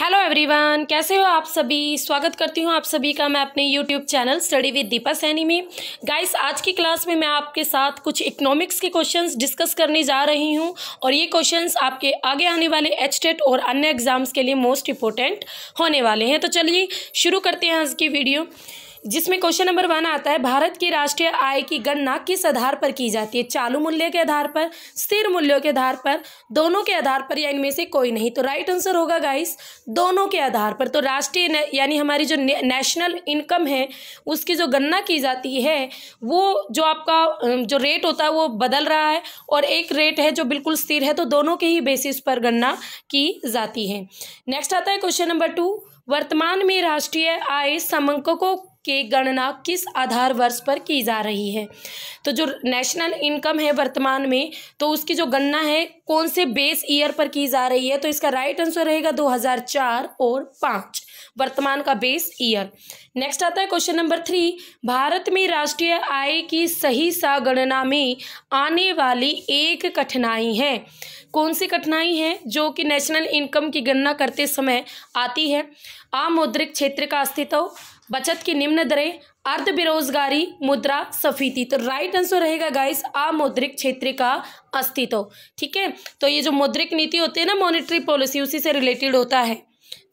hello everyone कैसे हो आप सभी स्वागत करती हूँ आप सभी का मैं अपने YouTube channel study with Deepa Saini में गाइस आज की क्लास में मैं आपके साथ कुछ इकोनॉमिक्स के क्वेश्चंस डिस्कस करने जा रही हूँ और ये क्वेश्चंस आपके आगे आने वाले एच टेट e और अन्य एग्जाम्स के लिए मोस्ट इंपॉर्टेंट होने वाले हैं तो चलिए शुरू करते हैं आज की वीडियो जिसमें क्वेश्चन नंबर वन आता है भारत की राष्ट्रीय आय की गणना किस आधार पर की जाती है चालू मूल्य के आधार पर स्थिर मूल्यों के आधार पर दोनों के आधार पर या इनमें से कोई नहीं तो राइट आंसर होगा गाइस दोनों के आधार पर तो राष्ट्रीय यानी हमारी जो नेशनल इनकम है उसकी जो गणना की जाती है वो जो आपका जो रेट होता है वो बदल रहा है और एक रेट है जो बिल्कुल स्थिर है तो दोनों के ही बेसिस पर गणना की जाती है नेक्स्ट आता है क्वेश्चन नंबर टू वर्तमान में राष्ट्रीय आय समंकों के गणना किस आधार वर्ष पर की जा रही है तो जो नेशनल इनकम है वर्तमान में तो उसकी जो गणना है कौन से बेस ईयर पर की जा रही है तो इसका राइट आंसर रहेगा 2004 और पाँच वर्तमान का बेस ईयर नेक्स्ट आता है क्वेश्चन नंबर थ्री भारत में राष्ट्रीय आय की सही सा गणना में आने वाली एक कठिनाई है कौन सी कठिनाई है जो कि नेशनल इनकम की गणना करते समय आती है आम मौद्रिक क्षेत्र का अस्तित्व बचत की निम्न दरें अर्ध बेरोजगारी मुद्रा सफीती तो राइट आंसर रहेगा गाइस आमौद्रिक क्षेत्र का अस्तित्व ठीक है तो ये जो मौद्रिक नीति होती है ना मॉनेटरी पॉलिसी उसी से रिलेटेड होता है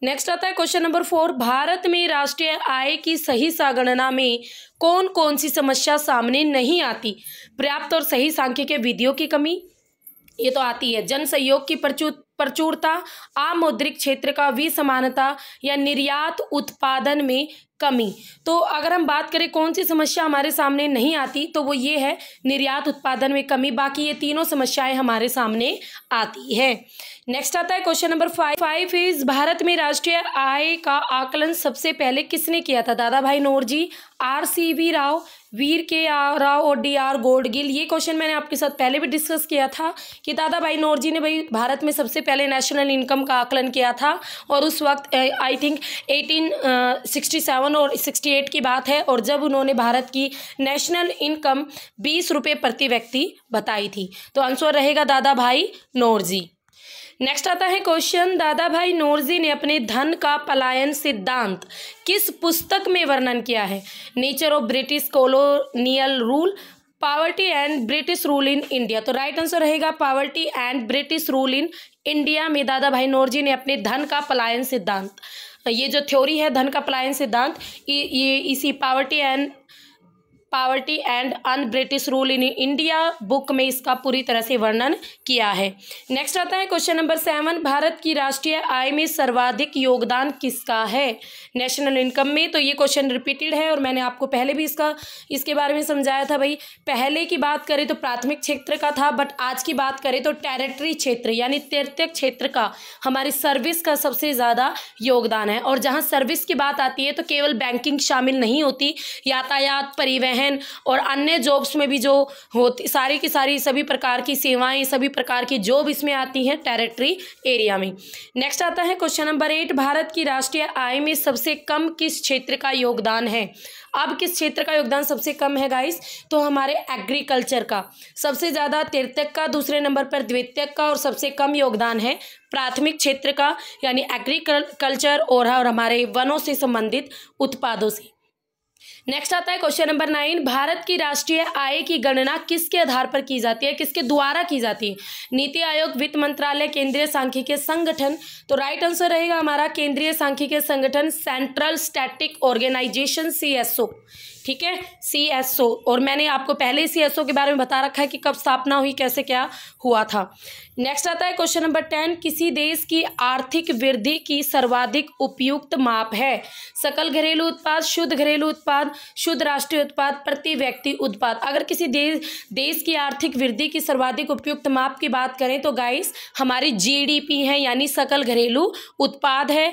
नेक्स्ट आता है क्वेश्चन नंबर फोर भारत में राष्ट्रीय आय की सही सागणना में कौन कौन सी समस्या सामने नहीं आती पर्याप्त और सही सांख्यिकीय विधियों की कमी ये तो आती है जन सहयोग की प्रचुर प्रचुरता आमौद्रिक क्षेत्र का विसमानता या निर्यात उत्पादन में कमी तो अगर हम बात करें कौन सी समस्या हमारे सामने नहीं आती तो वो ये है निर्यात उत्पादन में कमी बाकी ये तीनों समस्याएं हमारे सामने आती है नेक्स्ट आता है question number five five is Bharat में राष्ट्रीय आय का आकलन सबसे पहले किसने किया था Dadabhai Naoroji R C V Rao वीर के आर राव और डी आर गोडगिल ये क्वेश्चन मैंने आपके साथ पहले भी डिस्कस किया था कि दादा भाई नोरजी ने भाई भारत में सबसे पहले नेशनल इनकम का आकलन किया था और उस वक्त आई थिंक 1867 और 68 की बात है और जब उन्होंने भारत की नेशनल इनकम बीस रुपये प्रति व्यक्ति बताई थी तो आंसर रहेगा दादा भाई नोरजी नेक्स्ट आता है क्वेश्चन दादा भाई नोरजी ने अपने धन का पलायन सिद्धांत किस पुस्तक में वर्णन किया है nature of British colonial rule poverty and British rule in India तो राइट आंसर रहेगा poverty and British rule in India में दादा भाई नोरजी ने अपने धन का पलायन सिद्धांत ये जो थ्योरी है धन का पलायन सिद्धांत ये, ये इसी poverty and poverty and un British rule in India book में इसका पूरी तरह से वर्णन किया है नेक्स्ट आता है क्वेश्चन नंबर सेवन भारत की राष्ट्रीय आय में सर्वाधिक योगदान किसका है नेशनल इनकम में तो ये क्वेश्चन रिपीटेड है और मैंने आपको पहले भी इसका इसके बारे में समझाया था भाई पहले की बात करें तो प्राथमिक क्षेत्र का था बट आज की बात करें तो टेरेटरी क्षेत्र यानी तृतीय क्षेत्र का हमारी सर्विस का सबसे ज़्यादा योगदान है और जहाँ सर्विस की बात आती है तो केवल बैंकिंग शामिल नहीं होती यातायात परिवहन हैं और अन्य जॉब्स में भी जो होती सारी की सारी सभी प्रकार की सेवाएं सभी प्रकार की जॉब इसमें आती हैं टेरिटरी एरिया में नेक्स्ट आता है क्वेश्चन नंबर एट भारत की राष्ट्रीय आय में सबसे कम किस क्षेत्र का योगदान है अब किस क्षेत्र का योगदान सबसे कम है गाइस तो हमारे एग्रीकल्चर का सबसे ज़्यादा तृतीयक का दूसरे नंबर पर द्वितीयक का और सबसे कम योगदान है प्राथमिक क्षेत्र का यानी एग्रीकल्चर और हमारे वनों से संबंधित उत्पादों से नेक्स्ट आता है क्वेश्चन नंबर नाइन भारत की राष्ट्रीय आय की गणना किसके आधार पर की जाती है किसके द्वारा की जाती है नीति आयोग वित्त मंत्रालय केंद्रीय सांख्यिकीय संगठन तो राइट आंसर रहेगा हमारा केंद्रीय सांख्यिकीय संगठन सेंट्रल स्टैटिक ऑर्गेनाइजेशन सीएसओ ठीक है सी एस ओ और मैंने आपको पहले ही सी एस ओ के बारे में बता रखा है कि कब स्थापना हुई कैसे क्या हुआ था नेक्स्ट आता है क्वेश्चन नंबर टेन किसी देश की आर्थिक वृद्धि की सर्वाधिक उपयुक्त माप है सकल घरेलू उत्पाद शुद्ध घरेलू उत्पाद शुद्ध राष्ट्रीय उत्पाद प्रति व्यक्ति उत्पाद अगर किसी देश देश की आर्थिक वृद्धि की सर्वाधिक उपयुक्त माप की बात करें तो गाइस हमारी पी है यानी सकल घरेलू उत्पाद है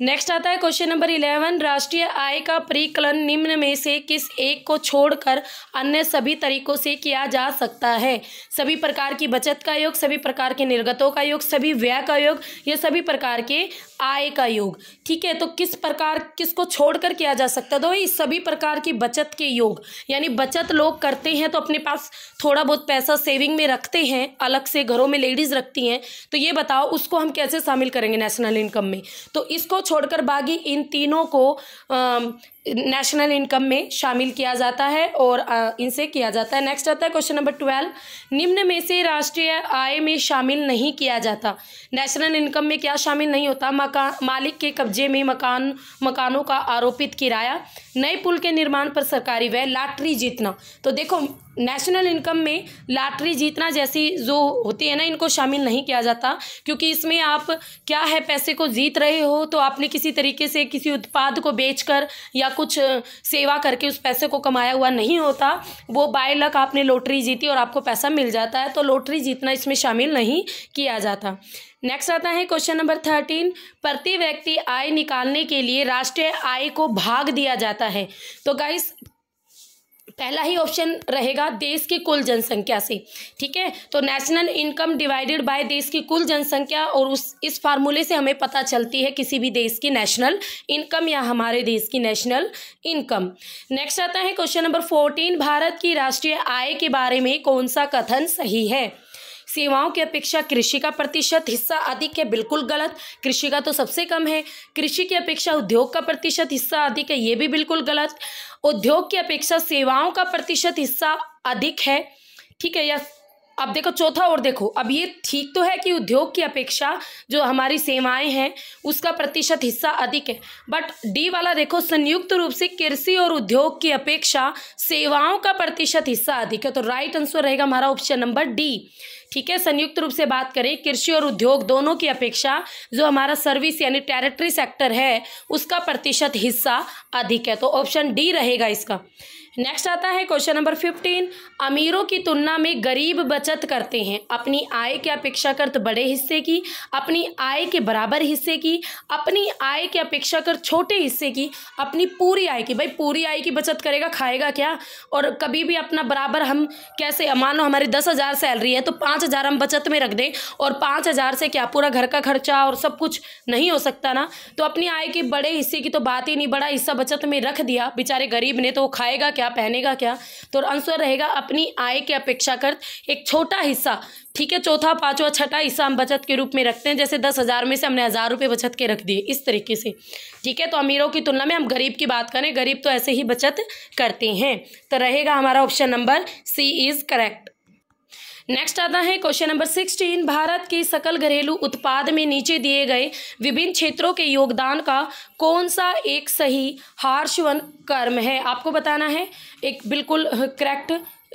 नेक्स्ट आता है क्वेश्चन नंबर इलेवन राष्ट्रीय आय का परिकलन निम्न में से किस एक को छोड़कर अन्य सभी तरीकों से किया जा सकता है सभी प्रकार की बचत का योग सभी प्रकार के निर्गतों का योग सभी व्यय का योग या सभी प्रकार के आय का योग ठीक है तो किस प्रकार किसको छोड़कर किया जा सकता है तो भाई सभी प्रकार की बचत के योग यानी बचत लोग करते हैं तो अपने पास थोड़ा बहुत पैसा सेविंग में रखते हैं अलग से घरों में लेडीज़ रखती हैं तो ये बताओ उसको हम कैसे शामिल करेंगे नेशनल इनकम में तो इसको छोड़कर बाकी इन तीनों को नेशनल इनकम में शामिल किया जाता है और इनसे किया जाता है नेक्स्ट आता है क्वेश्चन नंबर ट्वेल्व निम्न में से राष्ट्रीय आय में शामिल नहीं किया जाता नेशनल इनकम में क्या शामिल नहीं होता मकान मालिक के कब्जे में मकान मकानों का आरोपित किराया नए पुल के निर्माण पर सरकारी व्यय लाटरी जीतना तो देखो नेशनल इनकम में लॉटरी जीतना जैसी जो होती है ना इनको शामिल नहीं किया जाता क्योंकि इसमें आप क्या है पैसे को जीत रहे हो तो आपने किसी तरीके से किसी उत्पाद को बेचकर या कुछ सेवा करके उस पैसे को कमाया हुआ नहीं होता वो बाय लक आपने लॉटरी जीती और आपको पैसा मिल जाता है तो लॉटरी जीतना इसमें शामिल नहीं किया जाता नेक्स्ट आता है क्वेश्चन नंबर थर्टीन प्रति व्यक्ति आय निकालने के लिए राष्ट्रीय आय को भाग दिया जाता है तो गाइस पहला ही ऑप्शन रहेगा देश की कुल जनसंख्या से ठीक है तो नेशनल इनकम डिवाइडेड बाय देश की कुल जनसंख्या और उस इस फार्मूले से हमें पता चलती है किसी भी देश की नेशनल इनकम या हमारे देश की नेशनल इनकम नेक्स्ट आता है क्वेश्चन नंबर फोर्टीन भारत की राष्ट्रीय आय के बारे में कौन सा कथन सही है सेवाओं की अपेक्षा कृषि का प्रतिशत हिस्सा अधिक है बिल्कुल गलत कृषि का तो सबसे कम है कृषि की अपेक्षा उद्योग का प्रतिशत हिस्सा अधिक है ये भी बिल्कुल गलत उद्योग की अपेक्षा सेवाओं का प्रतिशत हिस्सा अधिक है ठीक है या अब देखो चौथा और देखो अब ये ठीक तो है कि उद्योग की अपेक्षा जो हमारी सेवाएं हैं उसका प्रतिशत हिस्सा अधिक है बट डी वाला देखो संयुक्त रूप से कृषि और उद्योग की अपेक्षा सेवाओं का प्रतिशत हिस्सा अधिक है तो राइट आंसर रहेगा हमारा ऑप्शन नंबर डी ठीक है संयुक्त रूप से बात करें कृषि और उद्योग दोनों की अपेक्षा जो हमारा सर्विस यानी टेरिटरी सेक्टर है उसका प्रतिशत हिस्सा अधिक है तो ऑप्शन डी रहेगा इसका नेक्स्ट आता है क्वेश्चन नंबर फिफ्टीन अमीरों की तुलना में गरीब बचत करते हैं अपनी आय के अपेक्षाकृत बड़े हिस्से की अपनी आय के बराबर हिस्से की अपनी आय के अपेक्षाकृत छोटे हिस्से की अपनी पूरी आय की भाई पूरी आय की बचत करेगा खाएगा क्या और कभी भी अपना बराबर हम कैसे मान लो हमारी दस हज़ार सैलरी है तो पाँच हज़ार हम बचत में रख दें और पाँच हज़ार से क्या पूरा घर का खर्चा और सब कुछ नहीं हो सकता ना तो अपनी आय के बड़े हिस्से की तो बात ही नहीं बड़ा हिस्सा बचत में रख दिया बेचारे गरीब ने तो वो खाएगा क्या पहनेगा क्या तो आंसर रहेगा अपनी आय के अपेक्षाकृत एक छोटा हिस्सा ठीक है चौथा पाँचवा छठा हिस्सा हम बचत के रूप में रखते हैं जैसे दस हज़ार में से हमने हज़ार रुपये बचत के रख दिए इस तरीके से ठीक है तो अमीरों की तुलना में हम गरीब की बात करें गरीब तो ऐसे ही बचत करते हैं तो रहेगा हमारा option number C is correct next आता है क्वेश्चन नंबर सिक्सटीन भारत के सकल घरेलू उत्पाद में नीचे दिए गए विभिन्न क्षेत्रों के योगदान का कौन सा एक सही हार्शवन कर्म है आपको बताना है एक बिल्कुल करेक्ट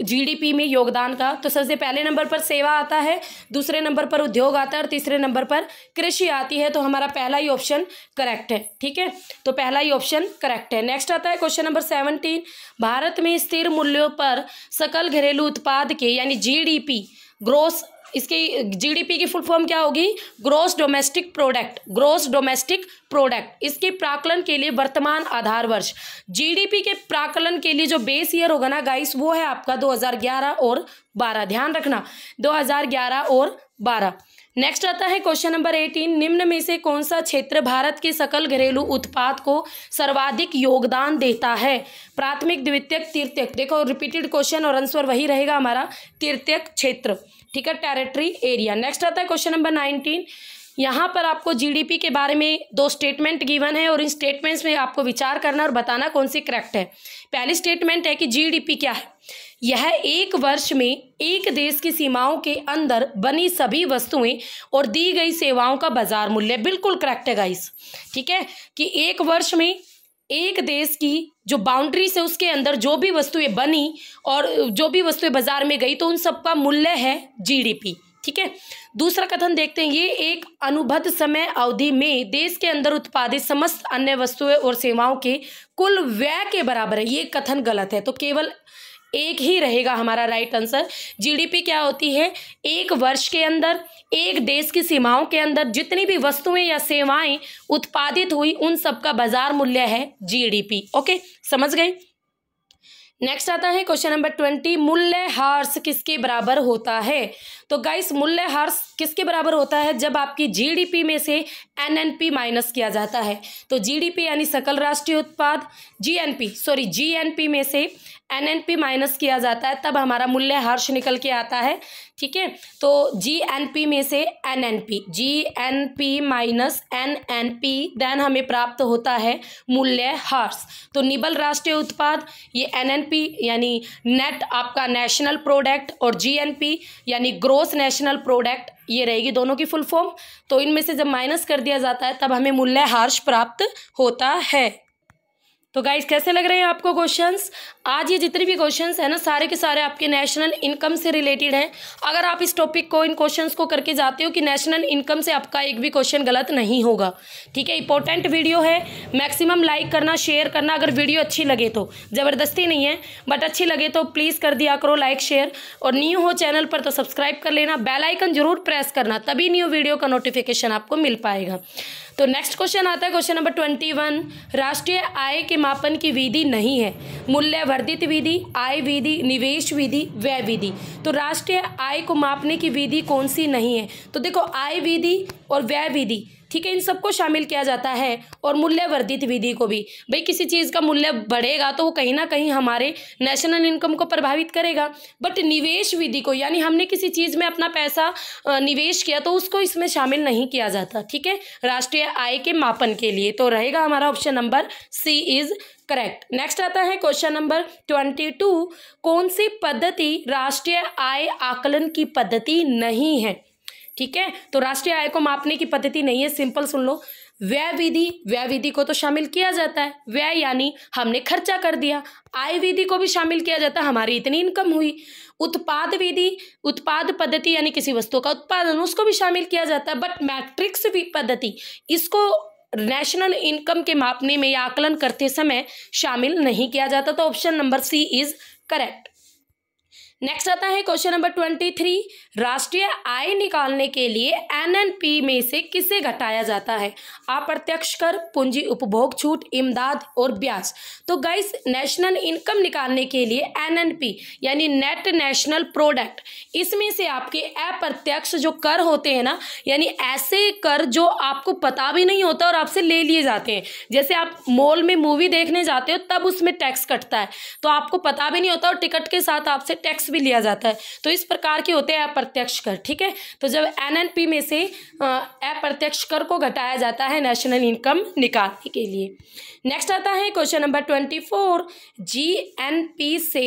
जीडीपी में योगदान का तो सबसे पहले नंबर पर सेवा आता है दूसरे नंबर पर उद्योग आता है और तीसरे नंबर पर कृषि आती है तो हमारा पहला ही ऑप्शन करेक्ट है ठीक है तो पहला ही ऑप्शन करेक्ट है नेक्स्ट आता है क्वेश्चन नंबर सेवनटीन भारत में स्थिर मूल्यों पर सकल घरेलू उत्पाद के यानी जीडीपी ग्रोस इसकी जीडीपी की फुल फॉर्म क्या होगी gross domestic product gross domestic product इसके प्राकलन के लिए वर्तमान आधार वर्ष जीडीपी के प्राकलन के लिए जो बेस ईयर होगा ना गाइस वो है आपका 2011 और 12 ध्यान रखना 2011 और 12 नेक्स्ट आता है क्वेश्चन नंबर एटीन निम्न में से कौन सा क्षेत्र भारत के सकल घरेलू उत्पाद को सर्वाधिक योगदान देता है प्राथमिक द्वितीयक तृतीयक देखो रिपीटेड क्वेश्चन और आंसर वही रहेगा हमारा तृतीयक क्षेत्र ठीक है टेरिटरी एरिया नेक्स्ट आता है क्वेश्चन नंबर नाइनटीन यहाँ पर आपको जीडीपी के बारे में दो स्टेटमेंट गिवन है और इन स्टेटमेंट्स में आपको विचार करना और बताना कौन सी करेक्ट है पहली स्टेटमेंट है कि जीडीपी क्या है यह एक वर्ष में एक देश की सीमाओं के अंदर बनी सभी वस्तुएं और दी गई सेवाओं का बाजार मूल्य बिल्कुल करेक्ट है गाइस ठीक है कि एक वर्ष में एक देश की जो बाउंड्री से उसके अंदर जो भी वस्तुएं बनी और जो भी वस्तुएं बाजार में गई तो उन सबका मूल्य है जीडीपी ठीक है दूसरा कथन देखते हैं ये एक अनुबद्ध समय अवधि में देश के अंदर उत्पादित समस्त अन्य वस्तुएं और सेवाओं के कुल व्यय के बराबर है ये कथन गलत है तो केवल एक ही रहेगा हमारा राइट आंसर जीडीपी क्या होती है एक वर्ष के अंदर एक देश की सीमाओं के अंदर जितनी भी वस्तुएं या सेवाएं उत्पादित हुई उन सबका बाजार मूल्य है जीडीपी ओके समझ गए नेक्स्ट आता है क्वेश्चन नंबर ट्वेंटी मूल्य हार्स किसके बराबर होता है तो गाइस मूल्यह्रास किसके बराबर होता है जब आपकी जीडीपी में से एनएनपी माइनस किया जाता है तो जीडीपी यानी सकल राष्ट्रीय उत्पाद जीएनपी सॉरी जीएनपी में से एनएनपी माइनस किया जाता है तब हमारा मूल्य हर्ष निकल के आता है ठीक है तो जीएनपी में से NNP GNP minus NNP then हमें प्राप्त होता है मूल्य हर्ष तो निबल राष्ट्रीय उत्पाद ये एनएनपी यानी नेट आपका नेशनल प्रोडक्ट और जीएनपी यानी ग्रोथ ग्रोस नेशनल प्रोडक्ट ये रहेगी दोनों की फुल फॉर्म तो इनमें से जब माइनस कर दिया जाता है तब हमें मूल्य हार्श प्राप्त होता है तो गाइज कैसे लग रहे हैं आपको क्वेश्चंस आज ये जितने भी क्वेश्चंस है ना सारे के सारे आपके नेशनल इनकम से रिलेटेड हैं अगर आप इस टॉपिक को इन क्वेश्चंस को करके जाते हो कि नेशनल इनकम से आपका एक भी क्वेश्चन गलत नहीं होगा ठीक है इंपॉर्टेंट वीडियो है मैक्सिमम लाइक करना शेयर करना अगर वीडियो अच्छी लगे तो ज़बरदस्ती नहीं है बट अच्छी लगे तो प्लीज़ कर दिया करो लाइक शेयर और न्यू हो चैनल पर तो सब्सक्राइब कर लेना बेलाइकन जरूर प्रेस करना तभी न्यू वीडियो का नोटिफिकेशन आपको मिल पाएगा तो नेक्स्ट क्वेश्चन आता है क्वेश्चन नंबर ट्वेंटी वन राष्ट्रीय आय के मापन की विधि नहीं है मूल्य वर्धित विधि आय विधि निवेश विधि व्यय विधि तो राष्ट्रीय आय को मापने की विधि कौन सी नहीं है तो देखो आय विधि और व्यय विधि ठीक है इन सबको शामिल किया जाता है और मूल्य वर्धित विधि को भी भाई किसी चीज़ का मूल्य बढ़ेगा तो वो कहीं ना कहीं हमारे नेशनल इनकम को प्रभावित करेगा बट निवेश विधि को यानी हमने किसी चीज़ में अपना पैसा निवेश किया तो उसको इसमें शामिल नहीं किया जाता ठीक है राष्ट्रीय आय के मापन के लिए तो रहेगा हमारा option number C is correct next आता है क्वेश्चन नंबर ट्वेंटी टू कौन सी पद्धति राष्ट्रीय आय आकलन की पद्धति नहीं है ठीक है तो राष्ट्रीय आय को मापने की पद्धति नहीं है सिंपल सुन लो व्यय विधि व्यय विधि को तो शामिल किया जाता है व्यय यानी हमने खर्चा कर दिया आय विधि को भी शामिल किया जाता है हमारी इतनी इनकम हुई उत्पाद विधि उत्पाद पद्धति यानी किसी वस्तु का उत्पादन उसको भी शामिल किया जाता है बट मैट्रिक्स पद्धति इसको नेशनल इनकम के मापने में या आकलन करते समय शामिल नहीं किया जाता तो option number C is correct next आता है क्वेश्चन नंबर ट्वेंटी थ्री राष्ट्रीय आय निकालने के लिए एनएनपी में से किसे घटाया जाता है अप्रत्यक्ष कर पूंजी उपभोग छूट इमदाद और ब्याज तो गाइस नेशनल इनकम निकालने के लिए एनएनपी यानी नेट नेशनल प्रोडक्ट इसमें से आपके अप्रत्यक्ष जो कर होते हैं ना यानी ऐसे कर जो आपको पता भी नहीं होता और आपसे ले लिए जाते हैं जैसे आप मॉल में मूवी देखने जाते हो तब उसमें टैक्स कटता है तो आपको पता भी नहीं होता और टिकट के साथ आपसे टैक्स भी लिया जाता है तो इस प्रकार के होते हैं अप्रत्यक्ष कर ठीक है तो जब एनएनपी में से अप्रत्यक्ष कर को घटाया जाता है नेशनल इनकम निकालने के लिए नेक्स्ट आता है question number twenty four G N P से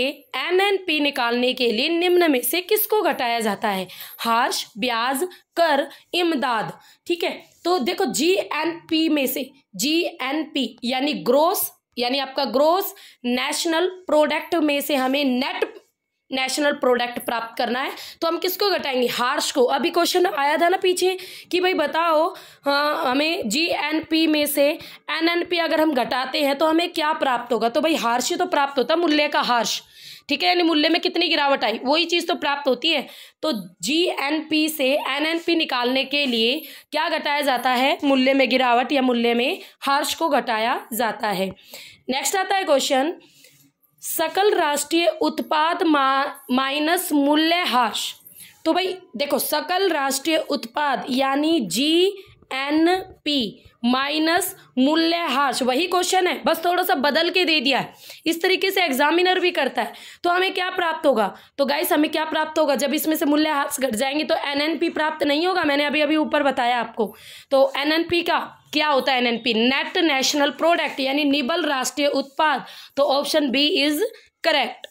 एन एन पी निकालने के लिए निम्न में से किसको घटाया जाता है हार्श ब्याज कर इमदाद ठीक है तो देखो जी एन पी में से जी एन पी यानी ग्रोस यानी आपका ग्रोस नेशनल प्रोडक्ट में से हमें नेट नेशनल प्रोडक्ट प्राप्त करना है तो हम किसको घटाएंगे हार्श को अभी क्वेश्चन आया था ना पीछे कि भाई बताओ हाँ, हमें जी एन पी में से एन एन पी अगर हम घटाते हैं तो हमें क्या प्राप्त होगा तो भाई हार्श ही तो प्राप्त होता मूल्य का हार्श ठीक है यानी मूल्य में कितनी गिरावट आई वही चीज़ तो प्राप्त होती है तो जी एन पी से एन एन पी निकालने के लिए क्या घटाया जाता है मूल्य में गिरावट या मूल्य में हार्श को घटाया जाता है नेक्स्ट आता है क्वेश्चन सकल राष्ट्रीय उत्पाद मा, माइनस हाश तो भाई देखो सकल राष्ट्रीय उत्पाद यानी जी एन पी माइनस मूल्य मूल्यह्रास वही क्वेश्चन है बस थोड़ा सा बदल के दे दिया है इस तरीके से एग्जामिनर भी करता है तो हमें क्या प्राप्त होगा तो गाइस हमें क्या प्राप्त होगा जब इसमें से मूल्य मूल्यह्रास घट जाएंगे तो एनएनपी प्राप्त नहीं होगा मैंने अभी अभी ऊपर बताया आपको तो एनएनपी का क्या होता है एनएनपी नेट नेशनल प्रोडक्ट यानी निबल राष्ट्रीय उत्पाद तो option B is correct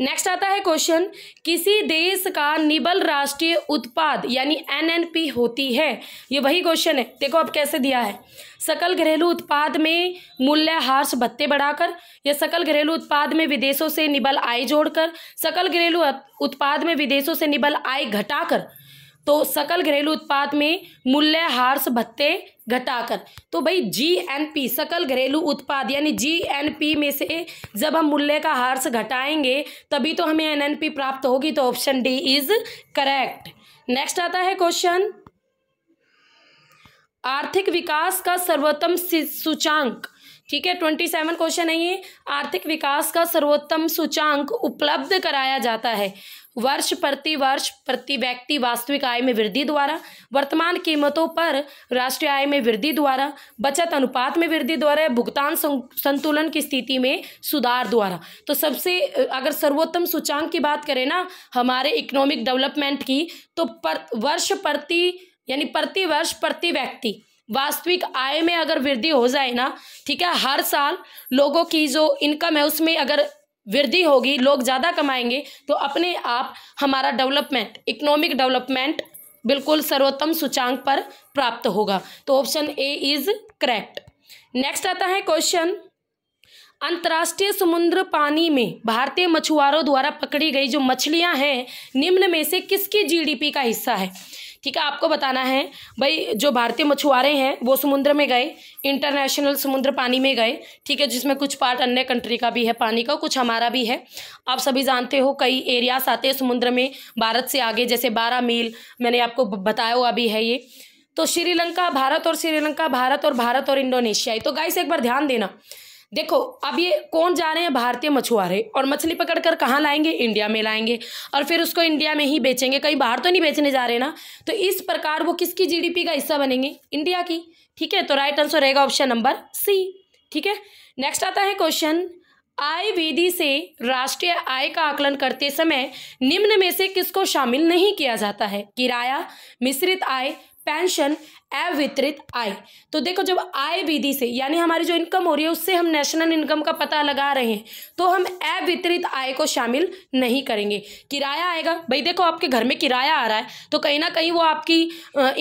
next आता है क्वेश्चन किसी देश का निबल राष्ट्रीय उत्पाद यानी एनएनपी होती है ये वही क्वेश्चन है देखो अब कैसे दिया है सकल घरेलू उत्पाद में मूल्य हार्स भत्ते बढ़ाकर या सकल घरेलू उत्पाद में विदेशों से निबल आय जोड़कर सकल घरेलू उत्पाद में विदेशों से निबल आय घटाकर तो सकल घरेलू उत्पाद में मूल्यह्रास भत्ते घटाकर तो भाई जी एन पी सकल घरेलू उत्पाद यानी जी एन पी में से जब हम मूल्य का हार्स घटाएंगे तभी तो हमें एन एन पी प्राप्त होगी तो option D is correct next आता है क्वेश्चन आर्थिक विकास का सर्वोत्तम सूचांक ठीक है ट्वेंटी सेवन क्वेश्चन है ये आर्थिक विकास का सर्वोत्तम सूचांक उपलब्ध कराया जाता है वर्ष प्रति वर्ष प्रति व्यक्ति वास्तविक आय में वृद्धि द्वारा वर्तमान कीमतों पर राष्ट्रीय आय में वृद्धि द्वारा बचत अनुपात में वृद्धि द्वारा भुगतान संतुलन की स्थिति में सुधार द्वारा तो सबसे अगर सर्वोत्तम सूचांक की बात करें ना हमारे इकोनॉमिक डेवलपमेंट की तो पर वर्ष प्रति यानी प्रति वर्ष प्रति व्यक्ति वास्तविक आय में अगर वृद्धि हो जाए ना ठीक है हर साल लोगों की जो इनकम है उसमें अगर वृद्धि होगी लोग ज़्यादा कमाएंगे तो अपने आप हमारा डेवलपमेंट इकोनॉमिक डेवलपमेंट बिल्कुल सर्वोत्तम सूचांक पर प्राप्त होगा तो option A is correct next आता है क्वेश्चन अंतर्राष्ट्रीय समुद्र पानी में भारतीय मछुआरों द्वारा पकड़ी गई जो मछलियां हैं निम्न में से किसकी जीडीपी का हिस्सा है ठीक है आपको बताना है भाई जो भारतीय मछुआरे हैं वो समुद्र में गए इंटरनेशनल समुद्र पानी में गए ठीक है जिसमें कुछ पार्ट अन्य कंट्री का भी है पानी का कुछ हमारा भी है आप सभी जानते हो कई एरियाज आते हैं समुद्र में भारत से आगे जैसे बारह मील मैंने आपको बताया हुआ भी है ये तो श्रीलंका भारत और श्रीलंका भारत और भारत और इंडोनेशिया तो गाइस एक बार ध्यान देना देखो अब ये कौन जा रहे हैं भारतीय मछुआरे और मछली पकड़ कर कहाँ लाएंगे इंडिया में लाएंगे और फिर उसको इंडिया में ही बेचेंगे कहीं बाहर तो नहीं बेचने जा रहे ना तो इस प्रकार वो किसकी जीडीपी का हिस्सा बनेंगे इंडिया की ठीक है तो राइट आंसर रहेगा ऑप्शन नंबर सी ठीक है नेक्स्ट आता है क्वेश्चन आय विधि से राष्ट्रीय आय का आकलन करते समय निम्न में से किसको शामिल नहीं किया जाता है किराया मिश्रित आय पेंशन अवितरित आय तो देखो जब आय विधि से यानी हमारी जो इनकम हो रही है उससे हम नेशनल इनकम का पता लगा रहे हैं तो हम अवितरित आय को शामिल नहीं करेंगे किराया आएगा भाई देखो आपके घर में किराया आ रहा है तो कहीं ना कहीं वो आपकी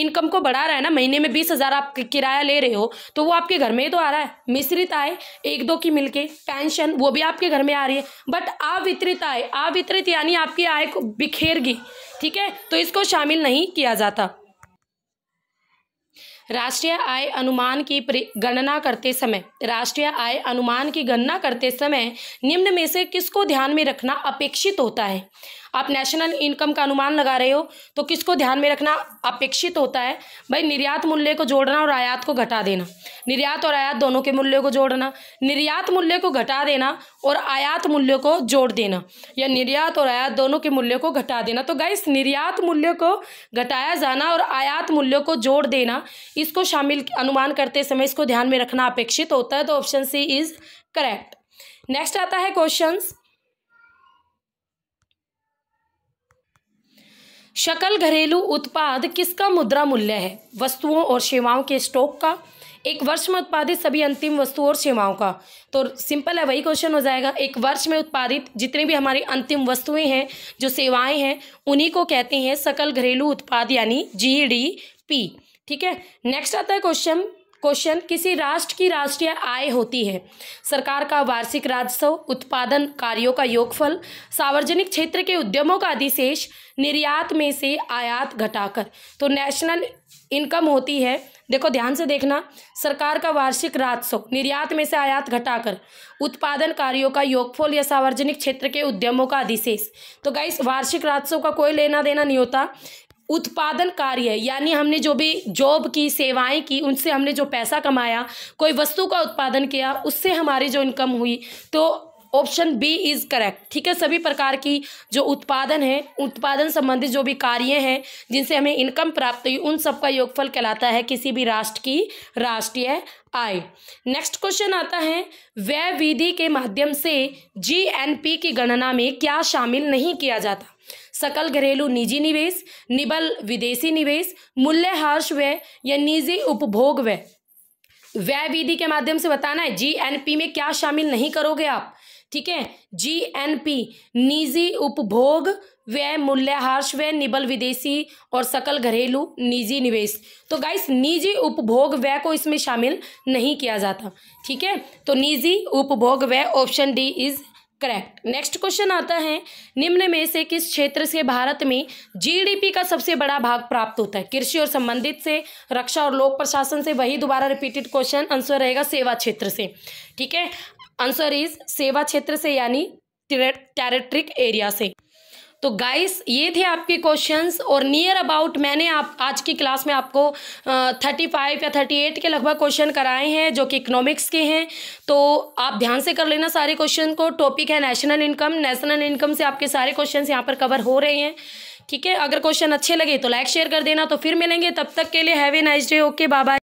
इनकम को बढ़ा रहा है ना महीने में बीस हज़ार आप किराया ले रहे हो तो वो आपके घर में ही तो आ रहा है मिश्रित आय एक दो की मिलकर पेंशन वो भी आपके घर में आ रही है बट अवितरित आय अवितरित यानी आपकी आय को बिखेर गई ठीक है तो इसको शामिल नहीं किया जाता राष्ट्रीय आय अनुमान की गणना करते समय राष्ट्रीय आय अनुमान की गणना करते समय निम्न में से किसको ध्यान में रखना अपेक्षित होता है आप नेशनल इनकम का अनुमान लगा रहे हो तो किसको ध्यान में रखना अपेक्षित होता है भाई निर्यात मूल्य को जोड़ना और आयात को घटा देना निर्यात और आयात दोनों के मूल्यों को जोड़ना निर्यात मूल्य को घटा देना और आयात मूल्य को जोड़ देना या निर्यात और आयात दोनों के मूल्य को घटा देना तो गाइस निर्यात मूल्य को घटाया जाना और आयात मूल्य को जोड़ देना इसको शामिल अनुमान करते समय इसको ध्यान में रखना अपेक्षित होता है तो option C is correct next आता है क्वेश्चंस शकल घरेलू उत्पाद किसका मुद्रा मूल्य है वस्तुओं और सेवाओं के स्टॉक का एक वर्ष में उत्पादित सभी अंतिम वस्तुओं और सेवाओं का तो सिंपल है वही क्वेश्चन हो जाएगा एक वर्ष में उत्पादित जितने भी हमारी अंतिम वस्तुएं हैं जो सेवाएं हैं उन्हीं को कहते हैं सकल घरेलू उत्पाद यानी जी डी पी ठीक है नेक्स्ट आता है क्वेश्चन क्वेश्चन किसी राष्ट्र की राष्ट्रीय आय होती है सरकार का वार्षिक राजस्व उत्पादन कार्यों का योगफल सार्वजनिक क्षेत्र के उद्यमों का अधिशेष निर्यात में से आयात घटाकर तो नेशनल इनकम होती है देखो ध्यान से देखना सरकार का वार्षिक राजस्व निर्यात में से आयात घटाकर उत्पादन कार्यों का योगफल या सार्वजनिक क्षेत्र के उद्यमों का अधिशेष तो गाइस वार्षिक राजस्व का कोई लेना देना नहीं होता उत्पादन कार्य यानी हमने जो भी जॉब की सेवाएं की उनसे हमने जो पैसा कमाया कोई वस्तु का उत्पादन किया उससे हमारी जो इनकम हुई तो ऑप्शन बी इज करेक्ट ठीक है सभी प्रकार की जो उत्पादन है उत्पादन संबंधित जो भी कार्य हैं जिनसे हमें इनकम प्राप्त हुई उन सबका योगफल कहलाता है किसी भी राष्ट्र की राष्ट्रीय आय नेक्स्ट क्वेश्चन आता है व्यय विधि के माध्यम से जी की गणना में क्या शामिल नहीं किया जाता सकल घरेलू निजी निवेश निबल विदेशी निवेश मूल्य हर्ष व्यय या निजी उपभोग व्यय व्यय विधि के माध्यम से बताना है जीएनपी में क्या शामिल नहीं करोगे आप ठीक है जी एन पी निजी उपभोग व्यय मूल्यह्रास व्यय निबल विदेशी और सकल घरेलू निजी निवेश तो गाइस निजी उपभोग व्यय को इसमें शामिल नहीं किया जाता ठीक है तो निजी उपभोग व्यय option D is correct next question आता है निम्न में से किस क्षेत्र से भारत में जीडीपी का सबसे बड़ा भाग प्राप्त होता है कृषि और संबंधित से रक्षा और लोक प्रशासन से वही दोबारा रिपीटेड क्वेश्चन आंसर रहेगा सेवा क्षेत्र से ठीक है आंसर इज सेवा क्षेत्र से यानी टेरेट्रिक एरिया से तो गाइस ये थे आपके क्वेश्चंस और नियर अबाउट मैंने आप आज की क्लास में आपको थर्टी फाइव या थर्टी एट के लगभग क्वेश्चन कराए हैं जो कि इकोनॉमिक्स के हैं तो आप ध्यान से कर लेना सारे क्वेश्चन को टॉपिक है नेशनल इनकम नेशनल इनकम से आपके सारे क्वेश्चन यहाँ पर कवर हो रहे हैं ठीक है अगर क्वेश्चन अच्छे लगे तो लाइक शेयर कर देना तो फिर मिलेंगे तब तक के लिए have a nice day okay bye